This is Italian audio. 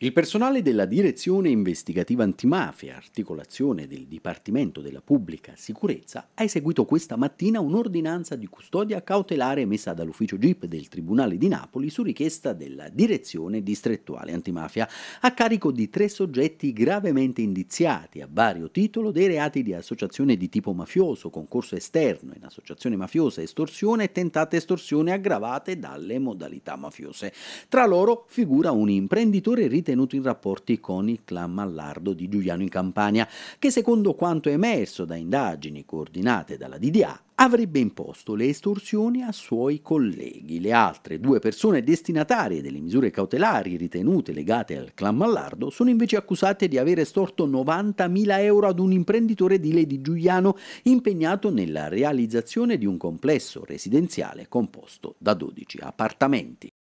Il personale della Direzione Investigativa Antimafia, articolazione del Dipartimento della Pubblica Sicurezza, ha eseguito questa mattina un'ordinanza di custodia cautelare emessa dall'ufficio GIP del Tribunale di Napoli su richiesta della Direzione Distrettuale Antimafia, a carico di tre soggetti gravemente indiziati a vario titolo dei reati di associazione di tipo mafioso, concorso esterno in associazione mafiosa, estorsione e tentata estorsione aggravate dalle modalità mafiose. Tra loro figura un imprenditore ritenuto tenuto in rapporti con il clan Mallardo di Giuliano in Campania, che secondo quanto emerso da indagini coordinate dalla DDA avrebbe imposto le estorsioni a suoi colleghi. Le altre due persone destinatarie delle misure cautelari ritenute legate al clan Mallardo sono invece accusate di aver estorto 90.000 euro ad un imprenditore di Lady Giuliano impegnato nella realizzazione di un complesso residenziale composto da 12 appartamenti.